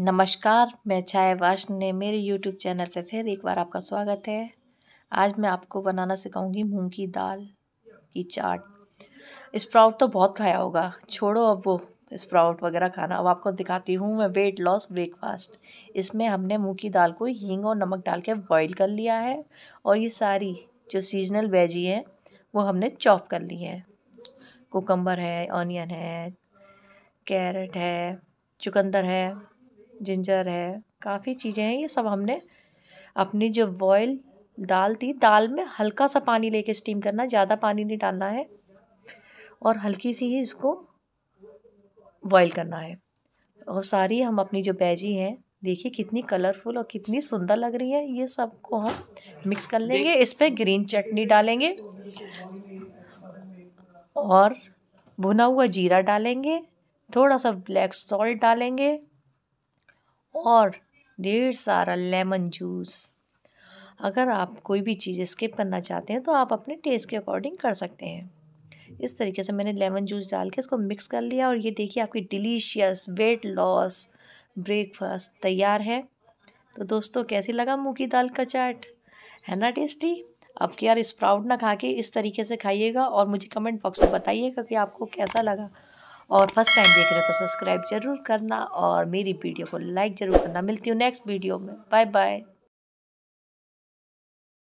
नमस्कार मैं चाय वाष्ण मेरे यूट्यूब चैनल पर फिर एक बार आपका स्वागत है आज मैं आपको बनाना सिखाऊंगी मूंग की दाल की चाट स्प्राउट तो बहुत खाया होगा छोड़ो अब वो स्प्राउट वगैरह खाना अब आपको दिखाती हूँ मैं वेट लॉस ब्रेकफास्ट इसमें हमने मूंग की दाल को हींग और नमक डाल के बॉयल कर लिया है और ये सारी जो सीजनल वेजी हैं वो हमने चॉप कर ली है कोकम्बर है ऑनियन है कैरेट है चुकंदर है जिंजर है काफ़ी चीज़ें हैं ये सब हमने अपनी जो बॉयल दाल थी दाल में हल्का सा पानी लेके स्टीम करना ज़्यादा पानी नहीं डालना है और हल्की सी ही इसको बॉयल करना है और सारी हम अपनी जो बैजी हैं देखिए कितनी कलरफुल और कितनी सुंदर लग रही है ये सब को हम मिक्स कर लेंगे इस पर ग्रीन चटनी डालेंगे और भुना हुआ जीरा डालेंगे थोड़ा सा ब्लैक सॉल्ट डालेंगे और ढेर सारा लेमन जूस अगर आप कोई भी चीज़ स्किप करना चाहते हैं तो आप अपने टेस्ट के अकॉर्डिंग कर सकते हैं इस तरीके से मैंने लेमन जूस डाल के इसको मिक्स कर लिया और ये देखिए आपकी डिलीशियस वेट लॉस ब्रेकफास्ट तैयार है तो दोस्तों कैसी लगा मूँग की दाल का चाट है ना टेस्टी अब यार स्प्राउट ना खा के इस तरीके से खाइएगा और मुझे कमेंट बॉक्स में बताइएगा कि आपको कैसा लगा और फर्स्ट टाइम देख रहे हो तो सब्सक्राइब ज़रूर करना और मेरी वीडियो को लाइक ज़रूर करना मिलती हूँ नेक्स्ट वीडियो में बाय बाय